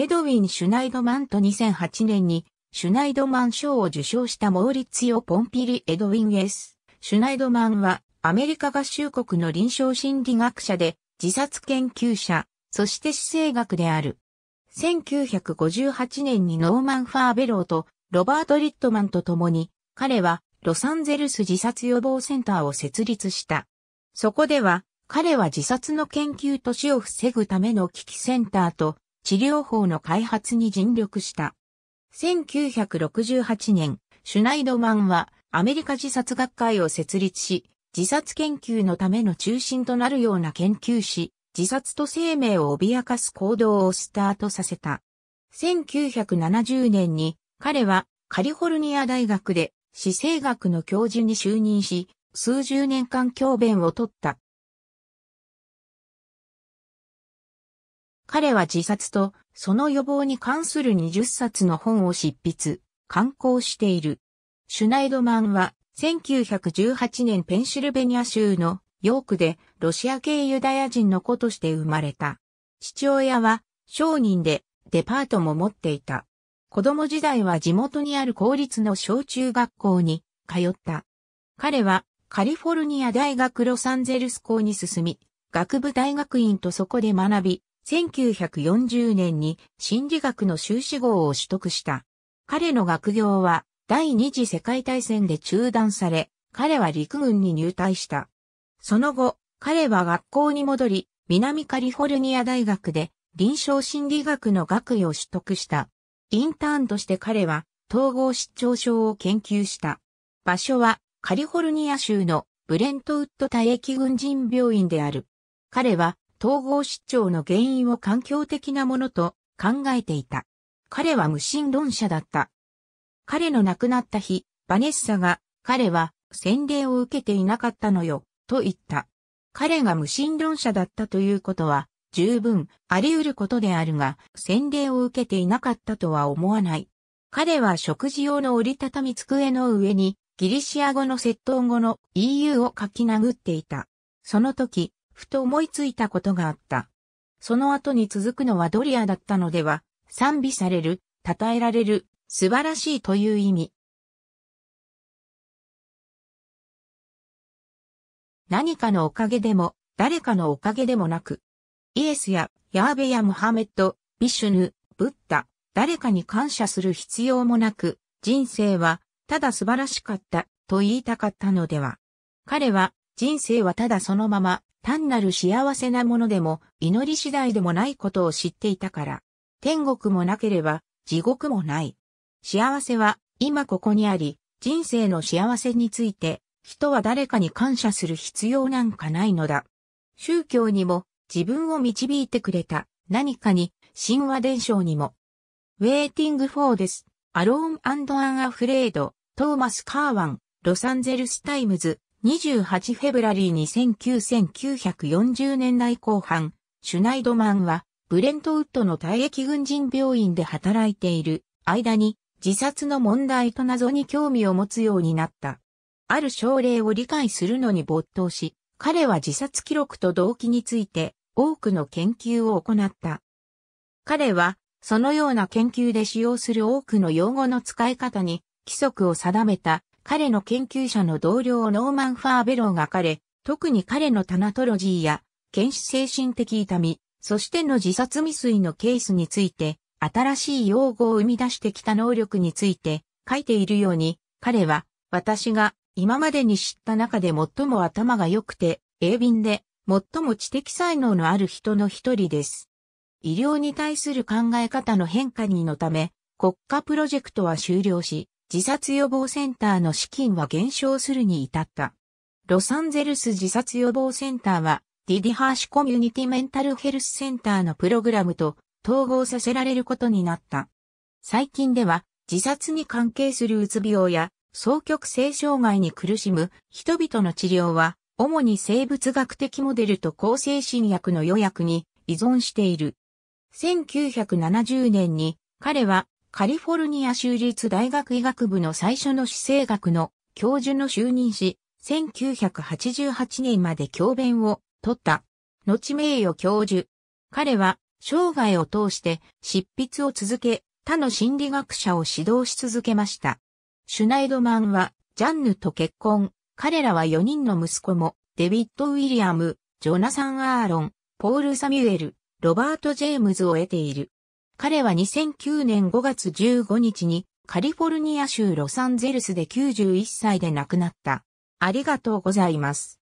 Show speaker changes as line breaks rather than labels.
エドウィン・シュナイドマンと2008年にシュナイドマン賞を受賞したモーリッツィオ・ポンピリ・エドウィン・エス。シュナイドマンはアメリカ合衆国の臨床心理学者で自殺研究者、そして死生学である。1958年にノーマン・ファーベローとロバート・リットマンと共に彼はロサンゼルス自殺予防センターを設立した。そこでは彼は自殺の研究と死を防ぐための危機センターと治療法の開発に尽力した。1968年、シュナイドマンはアメリカ自殺学会を設立し、自殺研究のための中心となるような研究し、自殺と生命を脅かす行動をスタートさせた。1970年に彼はカリフォルニア大学で死生学の教授に就任し、数十年間教鞭を取った。彼は自殺とその予防に関する20冊の本を執筆、刊行している。シュナイドマンは1918年ペンシルベニア州のヨークでロシア系ユダヤ人の子として生まれた。父親は商人でデパートも持っていた。子供時代は地元にある公立の小中学校に通った。彼はカリフォルニア大学ロサンゼルス校に進み、学部大学院とそこで学び、1940年に心理学の修士号を取得した。彼の学業は第二次世界大戦で中断され、彼は陸軍に入隊した。その後、彼は学校に戻り、南カリフォルニア大学で臨床心理学の学位を取得した。インターンとして彼は統合失調症を研究した。場所はカリフォルニア州のブレントウッド多駅軍人病院である。彼は統合失調の原因を環境的なものと考えていた。彼は無神論者だった。彼の亡くなった日、バネッサが、彼は洗礼を受けていなかったのよ、と言った。彼が無神論者だったということは、十分あり得ることであるが、洗礼を受けていなかったとは思わない。彼は食事用の折りたたみ机の上に、ギリシア語の窃盗語の EU を書き殴っていた。その時、ふと思いついたことがあった。その後に続くのはドリアだったのでは、賛美される、称えられる、素晴らしいという意味。何かのおかげでも、誰かのおかげでもなく、イエスやヤーベやムハメット、ビシュヌ、ブッダ、誰かに感謝する必要もなく、人生はただ素晴らしかったと言いたかったのでは。彼は人生はただそのまま単なる幸せなものでも、祈り次第でもないことを知っていたから。天国もなければ、地獄もない。幸せは、今ここにあり、人生の幸せについて、人は誰かに感謝する必要なんかないのだ。宗教にも、自分を導いてくれた、何かに、神話伝承にも。Waiting for this, Alone and Unafraid, トーマス・カーワン、ロサンゼルス・タイムズ、28フェブラリー2009 1940年代後半、シュナイドマンは、ブレントウッドの退役軍人病院で働いている間に自殺の問題と謎に興味を持つようになった。ある症例を理解するのに没頭し、彼は自殺記録と動機について多くの研究を行った。彼はそのような研究で使用する多くの用語の使い方に規則を定めた彼の研究者の同僚ノーマン・ファーベローが彼、特に彼のタナトロジーや、検視精神的痛み、そしての自殺未遂のケースについて、新しい用語を生み出してきた能力について書いているように、彼は私が今までに知った中で最も頭が良くて、鋭敏で最も知的才能のある人の一人です。医療に対する考え方の変化にのため、国家プロジェクトは終了し、自殺予防センターの資金は減少するに至った。ロサンゼルス自殺予防センターは、ディディハーシコミュニティメンタルヘルスセンターのプログラムと統合させられることになった。最近では、自殺に関係するうつ病や、双極性障害に苦しむ人々の治療は、主に生物学的モデルと抗精神薬の予約に依存している。1970年に彼はカリフォルニア州立大学医学部の最初の死生学の教授の就任し、1988年まで教鞭を取った。後名誉教授。彼は生涯を通して執筆を続け、他の心理学者を指導し続けました。シュナイドマンはジャンヌと結婚。彼らは4人の息子も、デビッド・ウィリアム、ジョナサン・アーロン、ポール・サミュエル、ロバート・ジェームズを得ている。彼は2009年5月15日にカリフォルニア州ロサンゼルスで91歳で亡くなった。ありがとうございます。